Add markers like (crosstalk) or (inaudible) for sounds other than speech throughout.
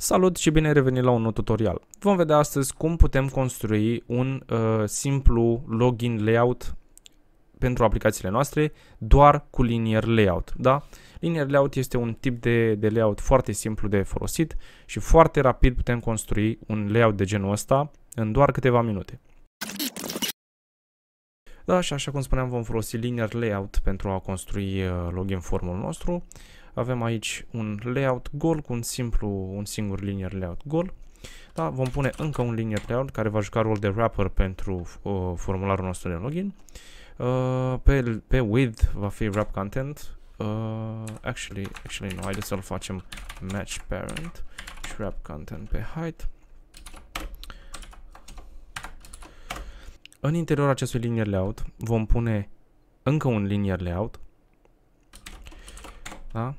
Salut și bine ai revenit la un nou tutorial. Vom vedea astăzi cum putem construi un uh, simplu login layout pentru aplicațiile noastre doar cu linear layout. Da? Linear layout este un tip de, de layout foarte simplu de folosit și foarte rapid putem construi un layout de genul ăsta în doar câteva minute. Da, și așa cum spuneam, vom folosi linear layout pentru a construi uh, login formul nostru avem aici un layout gol cu un simplu, un singur linier layout gol. Da, vom pune încă un linier layout care va juca rol de wrapper pentru uh, formularul nostru de login. Uh, pe, pe width va fi wrap content. Uh, actually, actually nu, haideți să-l facem match parent și wrap content pe height. În interiorul acestui linier layout vom pune încă un linier layout. Da?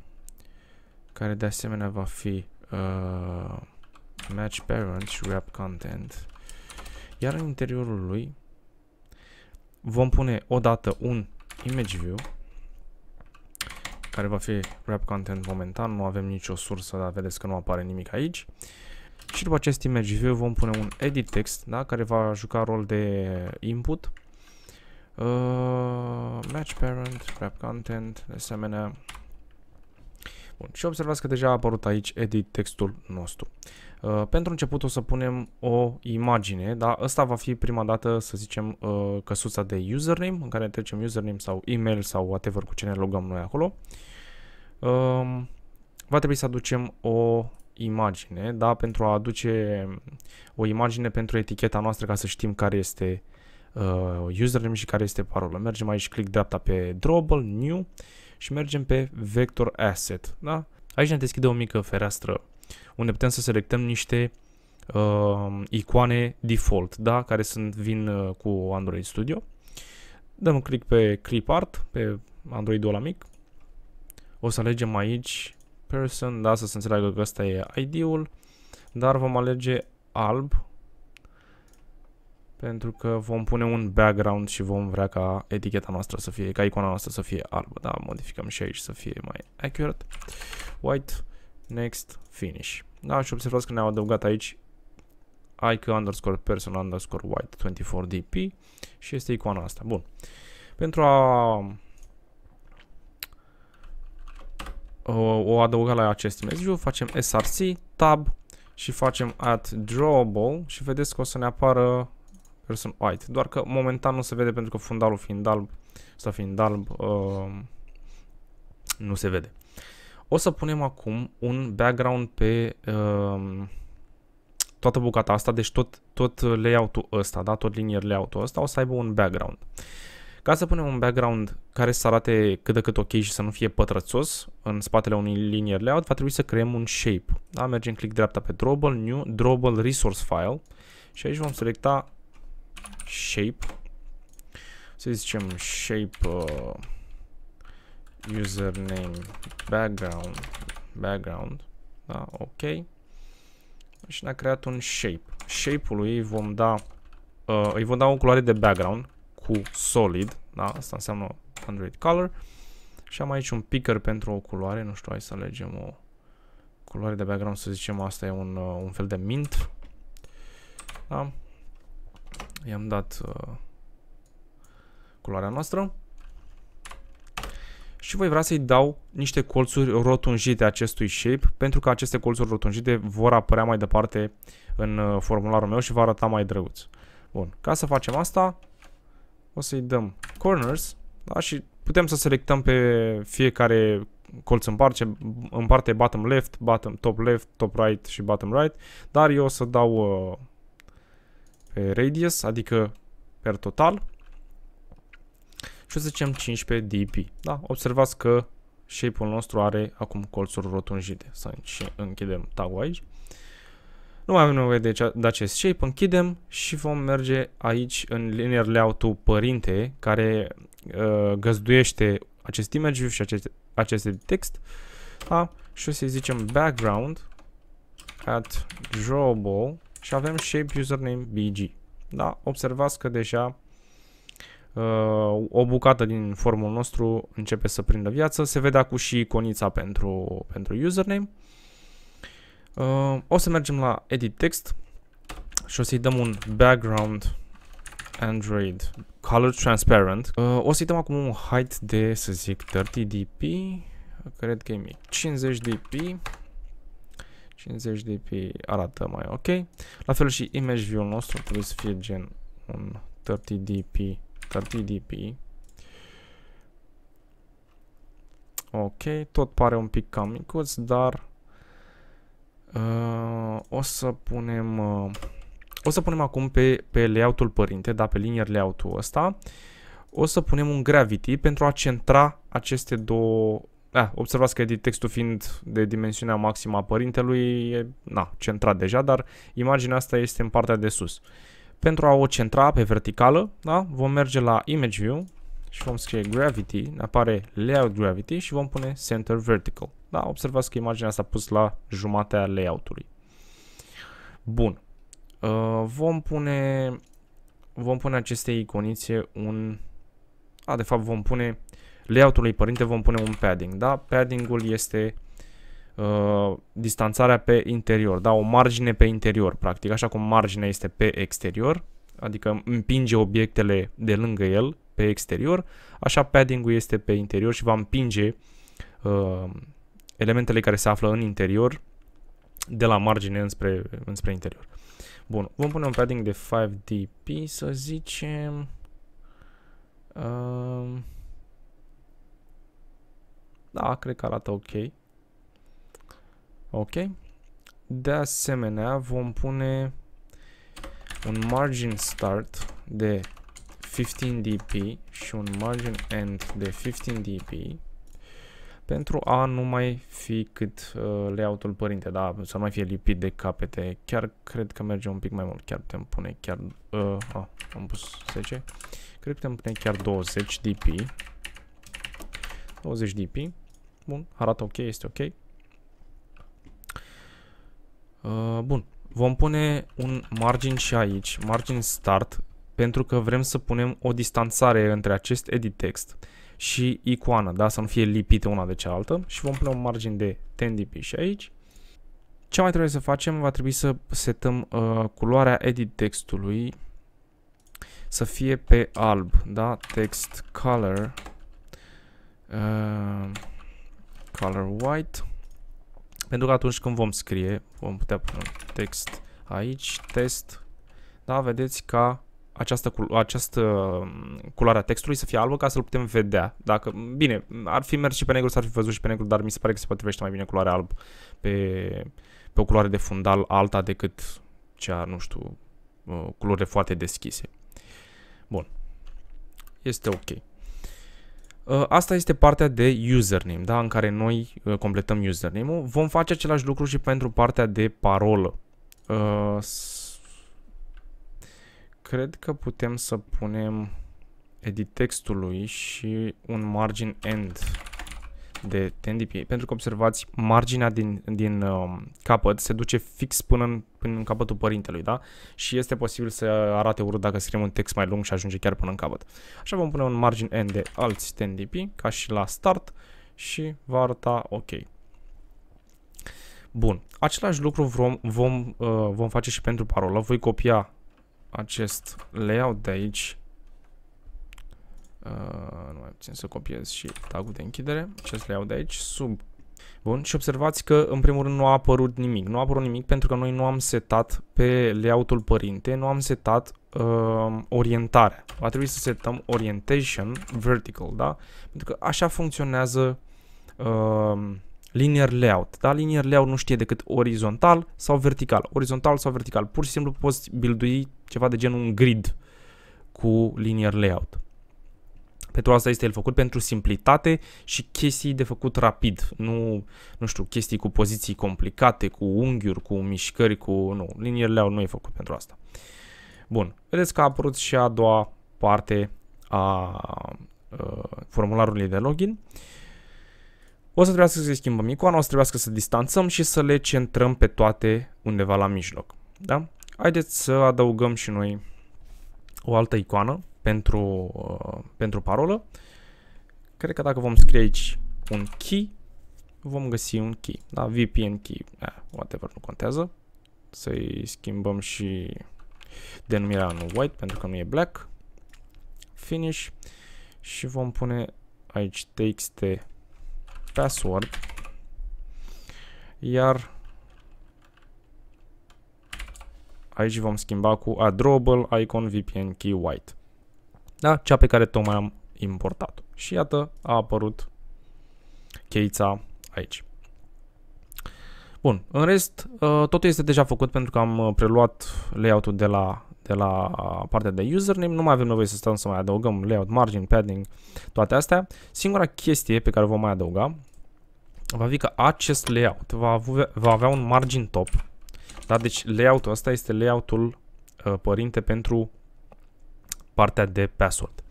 care de asemenea va fi uh, match parents wrap content. Iar în interiorul lui vom pune odată un image view care va fi wrap content momentan, nu avem nicio sursă, dar vedeți că nu apare nimic aici. Și după acest image view vom pune un edit text, da, care va juca rol de input. Uh, match parent, wrap content, de asemenea Bun. Și observați că deja a apărut aici edit textul nostru. Uh, pentru început o să punem o imagine, dar Asta va fi prima dată, să zicem, uh, căsuța de username, în care trecem username sau email sau whatever cu ce ne logăm noi acolo. Um, va trebui să aducem o imagine, da? Pentru a aduce o imagine pentru eticheta noastră ca să știm care este uh, username și care este parola. Mergem aici, click dreapta pe Drawable, New și mergem pe Vector Asset. Da? Aici ne deschide o mică fereastră unde putem să selectăm niște uh, icoane default, da? care sunt, vin uh, cu Android Studio. Dăm un click pe Clip Art, pe Android ăla mic. O să alegem aici Person, da, să se înțeleagă că ăsta e ID-ul, dar vom alege alb pentru că vom pune un background și vom vrea ca eticheta noastră să fie, ca icona noastră să fie albă, da, modificăm și aici să fie mai accurate. White, next, finish. Da, și observați că ne-au adăugat aici icon underscore person underscore white 24dp și este icoana asta. Bun. Pentru a o, adăuga la acest image facem src, tab și facem at drawable și vedeți că o să ne apară Person White. Doar că momentan nu se vede pentru că fundalul fiind alb sau fiind alb uh, nu se vede. O să punem acum un background pe uh, toată bucata asta, deci tot, tot layout-ul ăsta, da? tot linier layout-ul ăsta o să aibă un background. Ca să punem un background care să arate cât de cât ok și să nu fie pătrățos în spatele unui linier layout, va trebui să creăm un shape. Da? Mergem click dreapta pe Drawable, New, Drawable Resource File și aici vom selecta shape. Să zicem shape uh, username background background. Da, ok. Și ne-a creat un shape. Shape-ului îi vom da uh, îi vom da o culoare de background cu solid, da, asta înseamnă 100 color. Și am aici un picker pentru o culoare, nu știu, hai să alegem o culoare de background, să zicem asta e un, uh, un fel de mint. Da? I-am dat uh, culoarea noastră. Și voi vrea să-i dau niște colțuri rotunjite acestui shape, pentru că aceste colțuri rotunjite vor apărea mai departe în uh, formularul meu și va arăta mai drăguț. Bun, ca să facem asta, o să-i dăm corners, da? și putem să selectăm pe fiecare colț în parte, în parte bottom left, bottom top left, top right și bottom right, dar eu o să dau uh, pe radius, adică per total. Și o să zicem 15 dp. Da? Observați că shape-ul nostru are acum colțuri rotunjite. Să închidem tag aici. Nu mai avem nevoie de, de acest shape, închidem și vom merge aici în linear layout-ul părinte care uh, găzduiește acest image view și acest, aceste text. Da? Și o să zicem background at drawable și avem shape username bg. Da? Observați că deja uh, o bucată din formul nostru începe să prindă viață. Se vede acum și iconița pentru, pentru username. Uh, o să mergem la edit text și o să-i dăm un background Android color transparent. Uh, o să-i dăm acum un height de, să zic, 30 dp. Cred că e mic. 50 dp. 50 dpi arată mai ok. La fel și image view-ul nostru trebuie să fie gen un 30 dp, 30 dp. Ok, tot pare un pic cam micuț, dar uh, o să punem uh, o să punem acum pe, pe layout-ul părinte, da, pe linier layout-ul ăsta. O să punem un gravity pentru a centra aceste două da, observați că textul fiind de dimensiunea maximă a părintelui e na, centrat deja, dar imaginea asta este în partea de sus. Pentru a o centra pe verticală, da, vom merge la Image View și vom scrie Gravity, apare Layout Gravity și vom pune Center Vertical. Da, observați că imaginea s-a pus la jumatea layout-ului. Bun. Uh, vom pune vom pune aceste iconițe un... A, de fapt vom pune uh, layout-ului părinte vom pune un padding, da? Padding-ul este uh, distanțarea pe interior, da? O margine pe interior, practic, așa cum marginea este pe exterior, adică împinge obiectele de lângă el pe exterior, așa padding-ul este pe interior și va împinge uh, elementele care se află în interior de la margine înspre, înspre interior. Bun, vom pune un padding de 5dp să zicem... Uh, da, cred că arată ok. Ok. De asemenea, vom pune un margin start de 15 dp și un margin end de 15 dp pentru a nu mai fi cât uh, layout-ul părinte, da, să nu mai fie lipit de capete. Chiar cred că merge un pic mai mult, chiar putem pune chiar, uh, a, ah, am pus 10, cred că putem pune chiar 20 dp, 20 dp Bun, arată ok, este ok. Uh, bun, vom pune un margin și aici, margin start, pentru că vrem să punem o distanțare între acest edit text și icoană, da? să nu fie lipite una de cealaltă și vom pune un margin de 10 dp și aici. Ce mai trebuie să facem? Va trebui să setăm uh, culoarea edit textului să fie pe alb, da? Text color uh, color white. Pentru că atunci când vom scrie, vom putea pune un text aici, test. Da, vedeți ca această, această mm, culoare a textului să fie albă ca să-l putem vedea. Dacă, bine, ar fi mers și pe negru, s-ar fi văzut și pe negru, dar mi se pare că se potrivește mai bine culoarea alb pe, pe o culoare de fundal alta decât cea, nu știu, uh, culoare foarte deschise. Bun. Este ok. Uh, asta este partea de username, da? în care noi uh, completăm username-ul. Vom face același lucru și pentru partea de parolă. Uh, cred că putem să punem edit textului și un margin end de TNDP, pentru că observați marginea din, din um, capăt se duce fix până în, până în capătul părintelui, da? Și este posibil să arate urât dacă scriem un text mai lung și ajunge chiar până în capăt. Așa vom pune un margin N de alți TNDP, ca și la start, și va arăta ok. Bun, același lucru vom, vom, uh, vom face și pentru parolă. Voi copia acest layout de aici Uh, nu mai puțin să copiez și tagul de închidere. Ce să le iau de aici? Sub. Bun, și observați că în primul rând nu a apărut nimic. Nu a apărut nimic pentru că noi nu am setat pe layout-ul părinte, nu am setat uh, orientarea. Va trebui să setăm orientation vertical, da? Pentru că așa funcționează uh, linear layout. Da? Linear layout nu știe decât orizontal sau vertical. Orizontal sau vertical. Pur și simplu poți buildui ceva de genul un grid cu linear layout. Pentru asta este el făcut, pentru simplitate și chestii de făcut rapid, nu, nu știu, chestii cu poziții complicate, cu unghiuri, cu mișcări, cu... Nu, liniile au nu e făcut pentru asta. Bun, vedeți că a apărut și a doua parte a, a ă, formularului de login. O să trebuiască să schimbăm icoana, o să trebuiască să distanțăm și să le centrăm pe toate undeva la mijloc. Da? Haideți să adăugăm și noi o altă icoană pentru, uh, pentru parolă. Cred că dacă vom scrie aici un key, vom găsi un key. Da, VPN key, eh, whatever, nu contează. Să-i schimbăm și denumirea în white pentru că nu e black. Finish și vom pune aici txt password iar aici vom schimba cu adrobal icon VPN key white da? cea pe care tocmai am importat-o. Și iată a apărut cheița aici. Bun, în rest, ă, totul este deja făcut pentru că am ă, preluat layout-ul de la, de la partea de username, nu mai avem nevoie să stăm să mai adăugăm layout, margin, padding, toate astea. Singura chestie pe care o vom mai adăuga va fi că acest layout va avea, va avea un margin top, da? deci layout-ul ăsta este layout-ul ă, părinte pentru partea de password.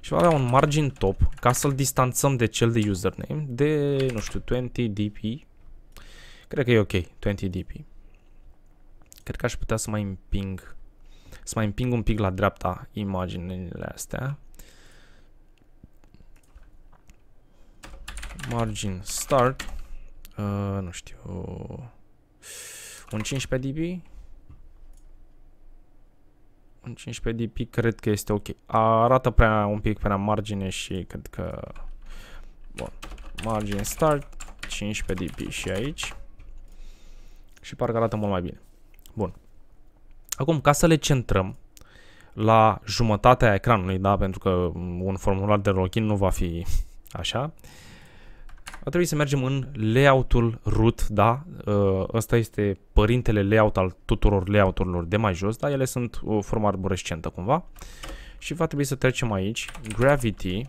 Și va avea un margin top ca să-l distanțăm de cel de username de, nu știu, 20 dp. Cred că e ok, 20 dp. Cred că aș putea să mai împing să mai împing un pic la dreapta imaginele astea. Margin start, uh, nu știu, un 15 dp un 15 DP cred că este ok. Arată prea un pic prea margine și cred că... Bun. Margin start, 15 DP și aici. Și parcă arată mult mai bine. Bun. Acum, ca să le centrăm la jumătatea ecranului, da, pentru că un formular de login nu va fi așa, uh, a trebui să mergem în layoutul root, da? Uh, ăsta este părintele layout al tuturor layout-urilor de mai jos, da? Ele sunt o formă arborescentă cumva. Și va trebui să trecem aici, gravity,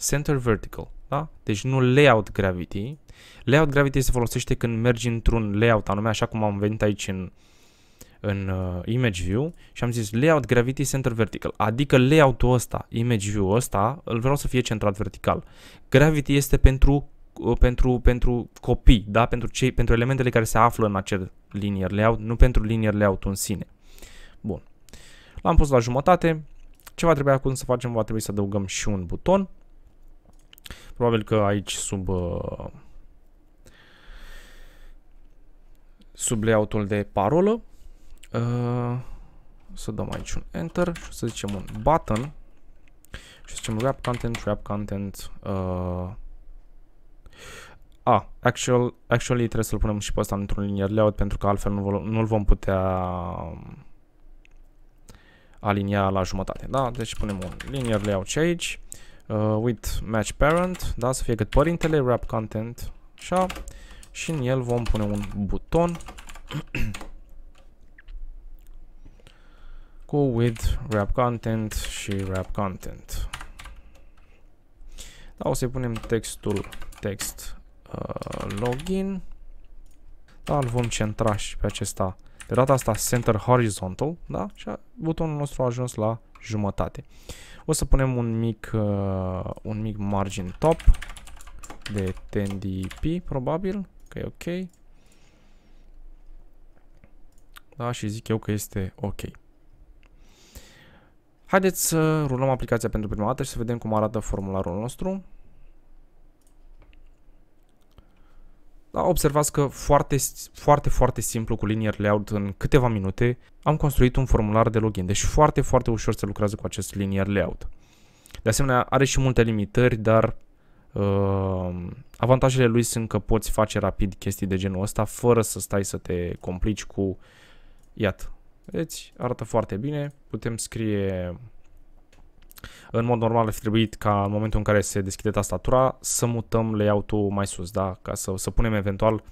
center vertical, da? Deci nu layout gravity. Layout gravity se folosește când mergi într-un layout anume, așa cum am venit aici în uh, în uh, image view și am zis layout gravity center vertical, adică layout-ul ăsta, image view ăsta, îl vreau să fie centrat vertical. Gravity este pentru uh, pentru, pentru copii, da? pentru, cei, pentru elementele care se află în acel linear layout, nu pentru linear layout în sine. Bun. L-am pus la jumătate. Ce va trebui acum să facem? Va trebui să adăugăm și un buton. Probabil că aici sub... Uh, sub layout-ul de parolă Uh, să dăm aici un enter și să zicem un button și să zicem wrap content, wrap content uh, a, actual, actually trebuie să-l punem și pe ăsta într-un linier layout pentru că altfel nu, nu-l vom putea um, alinia la jumătate, da? Deci punem un linier layout și aici uh, with match parent, da? Să fie cât părintele, wrap content, așa și în el vom pune un buton (clears throat) cu with wrap content și wrap content. Da, o să-i punem textul text uh, login. Da, îl vom centra și pe acesta. De data asta center horizontal, da? Și butonul nostru a ajuns la jumătate. O să punem un mic, uh, un mic margin top de 10dp, probabil, că e ok. Da, și zic eu că este ok. Haideți să rulăm aplicația pentru prima dată și să vedem cum arată formularul nostru. Da, observați că foarte, foarte, foarte simplu cu linear layout în câteva minute am construit un formular de login. Deci foarte, foarte ușor se lucrează cu acest linear layout. De asemenea, are și multe limitări, dar uh, avantajele lui sunt că poți face rapid chestii de genul ăsta fără să stai să te complici cu, iată, Vedeți, arată foarte bine. Putem scrie în mod normal ar fi trebuit ca în momentul în care se deschide tastatura să mutăm layout-ul mai sus, da? ca să, să punem eventual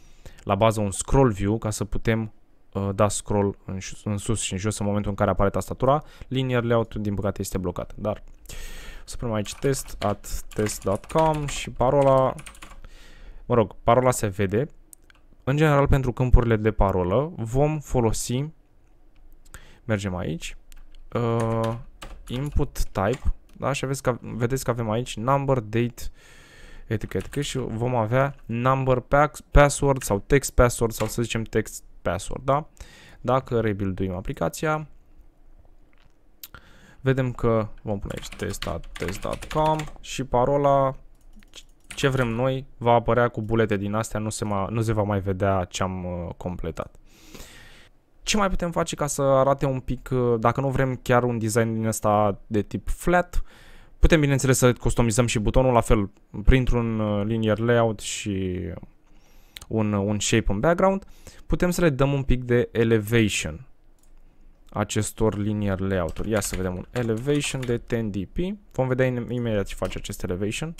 la bază un scroll view ca să putem uh, da scroll în, în sus și în jos în momentul în care apare tastatura. Linear layout-ul din păcate este blocat, dar să punem aici test at test.com și parola, mă rog, parola se vede. În general pentru câmpurile de parolă vom folosi Mergem aici. Uh, input type. Da? Și aveți că, vedeți că avem aici number, date, etichetă și vom avea number password sau text password sau să zicem text password. Da? Dacă rebuilduim aplicația, vedem că vom pune aici test.com și parola ce vrem noi va apărea cu bulete din astea, nu se, ma, nu se va mai vedea ce am uh, completat ce mai putem face ca să arate un pic, uh, dacă nu vrem chiar un design din ăsta de tip flat, putem bineînțeles să customizăm și butonul la fel, printr-un uh, linear layout și un, uh, un shape în background, putem să le dăm un pic de elevation acestor linear layout-uri. Ia să vedem un elevation de 10dp. Vom vedea imediat ce face acest elevation.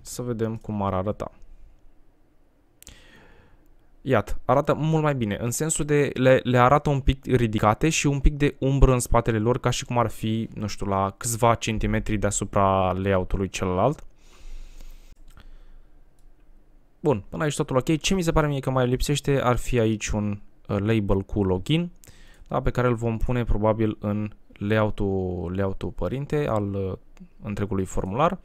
Să vedem cum ar arăta. Iată, arată mult mai bine, în sensul de le, le arată un pic ridicate și un pic de umbră în spatele lor, ca și cum ar fi, nu știu, la câțiva centimetri deasupra layout-ului celălalt. Bun, până aici totul ok. Ce mi se pare mie că mai lipsește ar fi aici un uh, label cu login, da, pe care îl vom pune probabil în layout-ul, layout părinte al uh, întregului formular.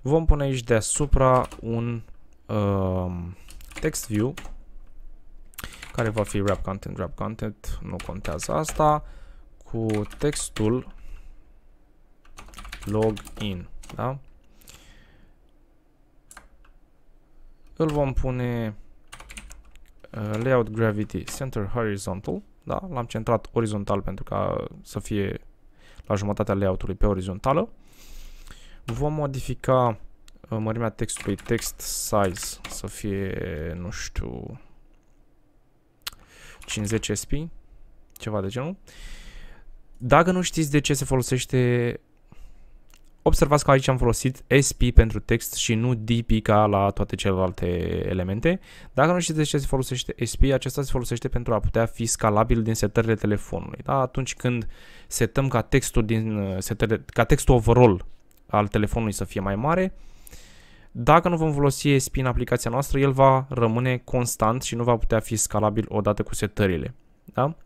Vom pune aici deasupra un uh, text view care va fi wrap content, wrap content, nu contează asta, cu textul login, da? Îl vom pune uh, layout gravity center horizontal, da? L-am centrat orizontal pentru ca să fie la jumătatea layout-ului pe orizontală. Vom modifica uh, mărimea textului text size să fie, nu știu, 50 SP, ceva de genul. Dacă nu știți de ce se folosește, observați că aici am folosit SP pentru text și nu DP ca la toate celelalte elemente. Dacă nu știți de ce se folosește SP, acesta se folosește pentru a putea fi scalabil din setările telefonului. Da? Atunci când setăm ca textul, din uh, setările, ca textul overall al telefonului să fie mai mare, dacă nu vom folosi ESP în aplicația noastră, el va rămâne constant și nu va putea fi scalabil odată cu setările. Da?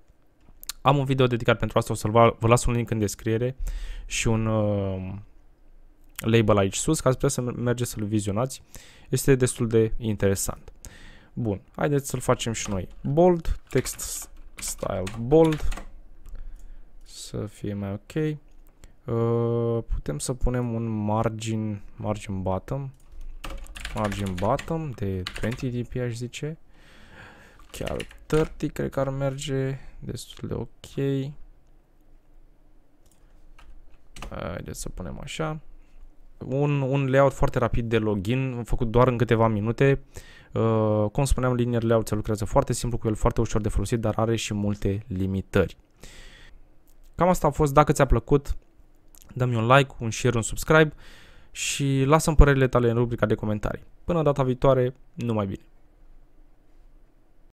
Am un video dedicat pentru asta, o să vă las un link în descriere și un uh, label aici sus, ca să puteți să mergeți să-l vizionați. Este destul de interesant. Bun, haideți să-l facem și noi. Bold, text style bold, să fie mai ok. Uh, putem să punem un margin, margin bottom, margin bottom de 20 dp aș zice. Chiar 30 cred că ar merge destul de ok. Haideți să punem așa. Un, un layout foarte rapid de login, am făcut doar în câteva minute. Uh, cum spuneam, linear layout se lucrează foarte simplu cu el, foarte ușor de folosit, dar are și multe limitări. Cam asta a fost. Dacă ți-a plăcut, dă-mi un like, un share, un subscribe și lasă-mi părerile tale în rubrica de comentarii. Până data viitoare, numai bine!